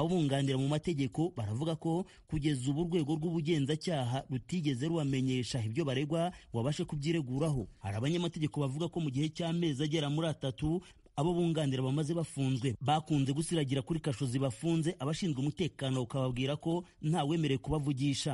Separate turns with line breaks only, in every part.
ababunganira mu mategeko baravuga ko kugeza ubu urwego rw'ubugenzacyaha rutigeze rubamenyesha ibyo baregwa ngo babashe kubyireguraho hari abanyamategeko bavuga ko mu gihe cy'amezi agera muri atatu abo bunganira bamaze bafunzwe bakunze gusiragira kuri kasho zibafunze abashinzwe umutekano ukababwira ko ntawemerewe kubavugisha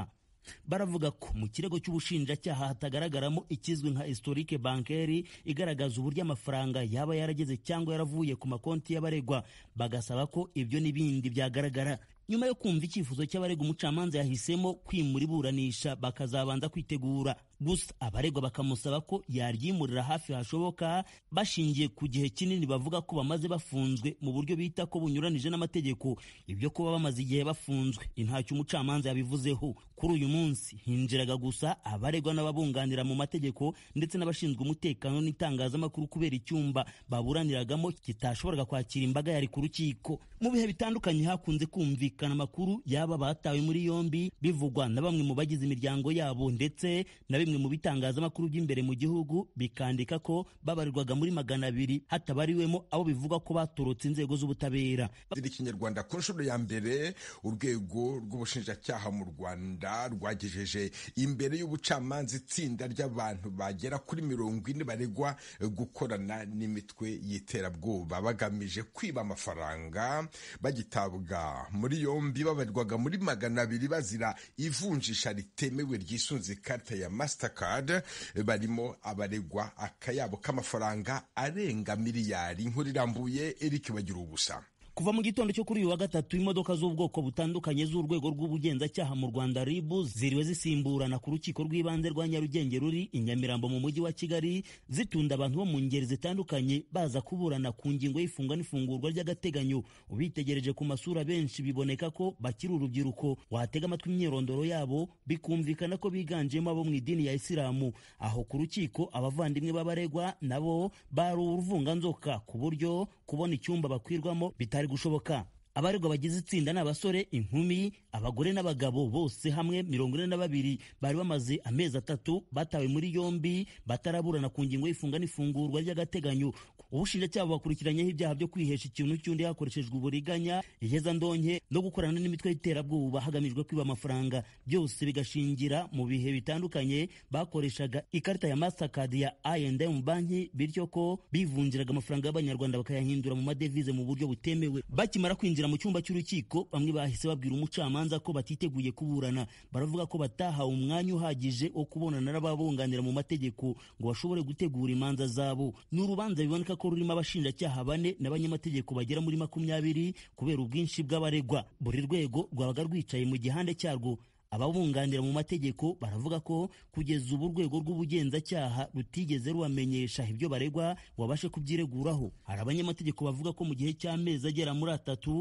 baravuga ko mu kirego cy'ubushinjacyaha hatagaragaramo ikizwi nka historique bancaire igaragaza uburyo amafaranga yaba yarageze cyangwa yaravuye ku makonti y'abaregwa bagasaba ko ibyo n'ibindi byagaragara nyuma yo kumva icyifuzo cy'abarega umucamanza yahisemo kwimura iburanisha bakazabanza kwitegura gusa abaregwa bakamusaba ko yaryimurira hafi hashoboka bashingiye ku gihe kinini bavuga ko bamaze bafunzwe mu buryo bita ko bunyuranije n'amategeko ibyo kuba bamaze igihe bafunzwe ntacyo umucamanza yabivuzeho kuri uyu munsi hinjiraga gusa abaregwa n'ababunganira mu mategeko ndetse n'abashinzwe umutekano n'itangazamakuru kubera icyumba baburaniragamo kitashoboraga kwakira imbaga yari ku rukiko mu bihe bitandukanye hakunze kumvikana amakuru yaba batawe muri yombi bivugwa na bamwe mu bagize imiryango yabo ndetse na bimwe mu bitangazamakuru by'imbere mu gihugu bikandika ko babarirwaga muri magana abiri hatabariwemo abo bivugwa ko batorotse inzego z'ubutabera ikinyarwanda ku nshuro ya mbere urwego rw'ubushinjacyaha mu rwanda rwagejeje imbere y'ubucamanza itsinda ry'abantu bagera kuri mirongo ine baregwa gukorana n'imitwe y'iterabwoba bagamije kwiba amafaranga bagitabwa muri yombi babarirwaga muri magana abiri bazira ivunjisha ritemewe ry'isunze ikarita ya masi Mastercard eh, barimo abaregwa akayabo k'amafaranga arenga miliyari inkuru irambuye Eric bagira ubusa kuva mu gitondo cyo kuri uyu wa gatatu imodoka z'ubwoko butandukanye z'urwego rw'ubugenzacyaha mu Rwanda ribu ziriwe zisimburana ku rukiko rw'ibanze rwa Nyarugenge ruri i Nyamirambo mu mujyi wa Kigali zitunda abantu bo mu ngeri zitandukanye baza kuburana ku ngingo y'ifungwa n'ifungurwa ry'agateganyo ubitegereje ku masura benshi biboneka ko bakiri urubyiruko watega amatwi imyirondoro yabo bikumvikana ko biganjemo abo mu idini ya Isilamu aho ku rukiko abavandimwe b'abaregwa nabo bari uruvunganzoka ku buryo kubona icyumba bakwirwamo bitari byari gushoboka abaregwa bagize itsinda ni abasore inkumi abagore n'abagabo bose hamwe mirongo ine na babiri bari bamaze amezi atatu batawe muri yombi bataraburana ku ngingo y'ifunga n'ifungurwa ry'agateganyo ubushinjacyaha bwakurikiranyeho ibyaha byo kwihesha ikintu cy'undi hakoreshejwe uburiganya ihezandonke no gukorana n'imitwe y'iterabwoba hagamijwe kwiba amafaranga byose bigashingira mu bihe bitandukanye bakoreshaga ikarita ya mastercard ya I&M banki bityo ko bivunjiraga amafaranga y'abanyarwanda bakayahindura mu madevize mu buryo butemewe bakimara kwinjira mu cyumba cy'urukiko bamwe bahise babwira umucamanza ko batiteguye kuburana baravuga ko batahawe umwanya uhagije wo kubonana n'ababunganira mu mategeko ngo bashobore gutegura imanza zabo ni urubanza biboneka ko rurimo abashinjacyaha bane n'abanyamategeko bagera muri makumyabiri kubera ubwinshi bw'abaregwa buri rwego rwabaga rwicaye mu gihande cyarwo ababunganira mu mategeko baravuga ko kugeza ubu urwego rw'ubugenzacyaha rutigeze rubamenyesha ibyo baregwa wabashe babashe kubyireguraho hari abanyamategeko bavuga ko mu gihe cy'amezi agera muri atatu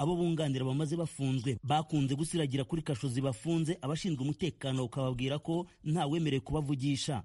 abo bunganira bamaze bafunzwe bakunze gusiragira kuri kasho zibafunze abashinzwe umutekano ukababwira ko ntawemerewe kubavugisha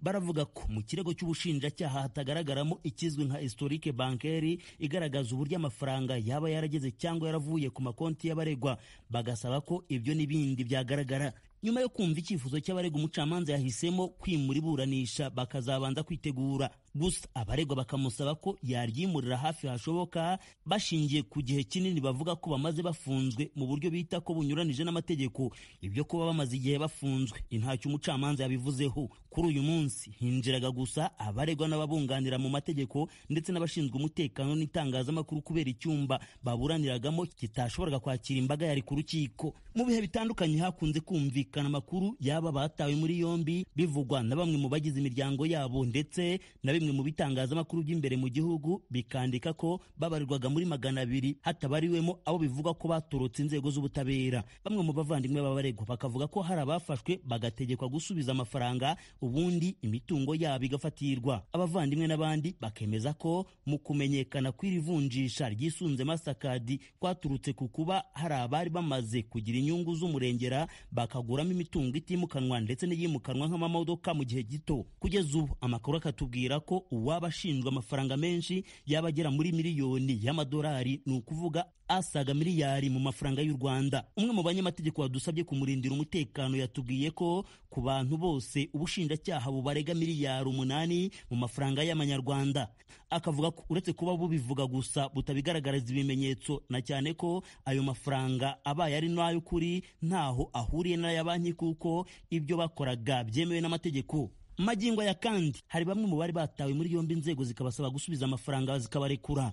baravuga ko mu kirego cy'ubushinjacyaha hatagaragaramo ikizwi nka historique bancaire igaragaza uburyo amafaranga yaba yarageze cyangwa yaravuye ku makonti y'abaregwa bagasaba ko ibyo n'ibindi byagaragara nyuma yo kumva icyifuzo cy'abarega umucamanza yahisemo kwimura iburanisha bakazabanza kwitegura gusa abaregwa bakamusaba ko yaryimurira hafi hashoboka bashingiye ku gihe kinini bavuga ko bamaze bafunzwe mu buryo bita ko bunyuranije n'amategeko ibyo kuba bamaze igihe bafunzwe intacyo umucamanza yabivuzeho kuri uyu munsi hinjiraga gusa abaregwa n'ababunganira mu mategeko ndetse n'abashinzwe umutekano n'itangazamakuru kubera icyumba baburaniragamo kitashoboraga kwakira imbaga yari ku rukiko mu bihe bitandukanye hakunze kumvikana amakuru yaba batawe muri yombi bivugwa na bamwe mu bagize imiryango yabo ndetse na bimwe bimwe mu bitangazamakuru by'imbere mu gihugu bikandika ko babarirwaga muri magana abiri hatabariwemo abo bivugwa ko batorotse inzego z'ubutabera bamwe mu bavandimwe b'abaregwa bakavuga ko hari abafashwe bagategekwa gusubiza amafaranga ubundi imitungo yabo igafatirwa abavandimwe n'abandi bakemeza ko mu kumenyekana kw'iri vunjisha ryisunze masakadi kwaturutse ku kuba hari abari bamaze kugira inyungu z'umurengera bakaguramo imitungo itimukanwa ndetse n'iyimukanwa nk'amamodoka mu gihe gito kugeza ubu amakuru akatubwira ko ko uwaba ashinjwa amafaranga menshi yaba agera muri miliyoni y'amadolari ni ukuvuga asaga miliyari mu mafaranga y'u Rwanda umwe mu banyamategeko badusabye kumurindira umutekano yatubwiye ko ku bantu bose ubushinjacyaha bubarega miliyari umunani mu mafaranga y'amanyarwanda akavuga ko uretse kuba bubivuga gusa butabigaragariza ibimenyetso na cyane ko ayo mafaranga abaye ari n'ay'ukuri ntaho ahuriye n'aya banki kuko ibyo bakoraga byemewe n'amategeko magingo ya kandi hari bamwe mu bari batawe muri yombi inzego zikabasaba gusubiza amafaranga zikabarekura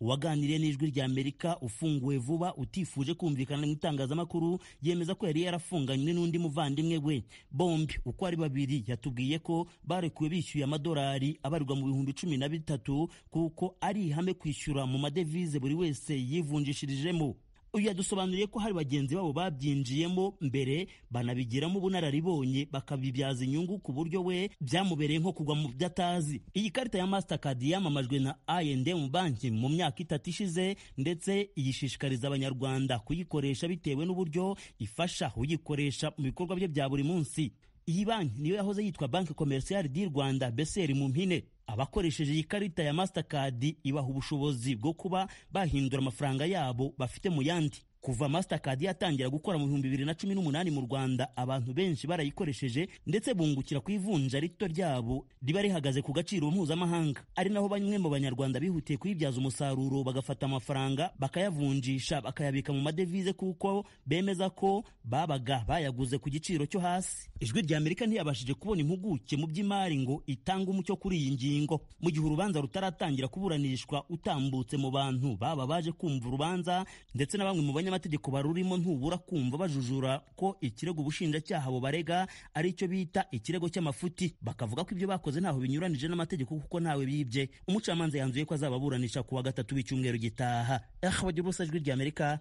uwaganiriye n'ijwi rya amerika ufunguwe vuba utifuje kumvikana n'itangazamakuru yemeza ko yari yarafunganywe n'undi muvandimwe we bombi uko ari babiri yatubwiye ko barekuwe bishyuye amadolari abarirwa mu bihumbi cumi na bitatu kuko ari ihame kwishyura mu madevize buri wese yivunjishirijemo uyu yadusobanuriye ko hari bagenzi babo babyinjiyemo mbere banabigiramo ubunararibonye bakabibyaza inyungu ku buryo we byamubereye nko kugwa mu byo atazi iyi karita ya mastercard yamamajwe na I&M banki mu myaka itatu ishize ndetse igishishikariza abanyarwanda kuyikoresha bitewe n'uburyo ifasha uyikoresha mu bikorwa bye bya buri munsi iyi banki niyo yahoze yitwa banki komerciyali di rwanda beseri mu mpine abakoresheje iyi karita ya Mastercard ibaha ubushobozi bwo kuba bahindura amafaranga yabo bafite mu yandi kuva Mastercard yatangira gukora mu bihumbi bibiri na cumi n'umunani mu Rwanda abantu benshi barayikoresheje ndetse bungukira ku ivunja rito ryabo riba rihagaze ku gaciro mpuzamahanga ari naho bamwe mu banyarwanda bihutiye kuyibyaza umusaruro bagafata amafaranga bakayavunjisha bakayabika mu madevize kuko bemeza ko babaga bayaguze ku giciro cyo hasi ijwi rya Amerika ntiyabashije kubona impuguke mu by'imari ngo itange umucyo kuri iyi ngingo mu gihe urubanza rutaratangira kuburanishwa utambutse mu bantu baba baje kumva urubanza ndetse na bamwe mu banya abanyamategeko barurimo ntubura kumva bajujura ko ikirego ubushinjacyaha bubarega ari cyo bita ikirego cy'amafuti bakavuga ko ibyo bakoze ntaho binyuranije n'amategeko kuko ntawe bibye umucamanza yanzuye ko azababuranisha ku wa gatatu w'icyumweru gitaha ejwi ry'Amerika